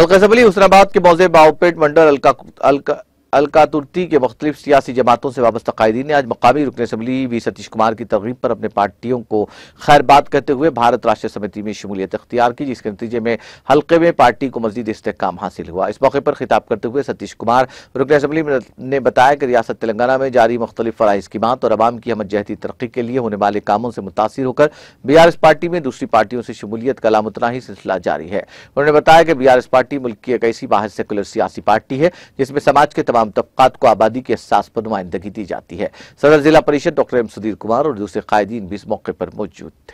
सबली हुसनाबाद के मौजे बाउपेट मंडल अलका अलका तुर्ती के मुख्तलिफ सियासी जमातों से वाबस्ता कायदीन ने आज मकामी रुकन असम्बली वी सतीश कुमार की तरगीब पर अपने पार्टियों को खैर बात करते हुए भारत राष्ट्रीय समिति में शमूलियत अख्तियार की जिसके नतीजे में हल्के में पार्टी को मजदीद इस्तेकाम हासिल हुआ इस मौके पर खिताब करते हुए सतीश कुमार रुकन असम्बली ने बताया कि रियासत तेलंगाना में जारी मुख्तलिफ की स्कीमत और आवाम की हमत जहती तरक्की के लिए होने वाले कामों से मुतासर होकर बी आर एस पार्टी में दूसरी पार्टियों से शमूलियत का लामतना ही सिलसिला जारी है उन्होंने बताया कि बी आर एस पार्टी मुल्क की एक ऐसी बाहर सेकुलर सियासी पार्टी है जिसमें समाज के तमाम तमाम तबकात को आबादी के एहसास पर नुमाइंदगी दी जाती है सदर जिला परिषद डॉक्टर एम सुधीर कुमार और दूसरे कायदीन भी इस मौके पर मौजूद थे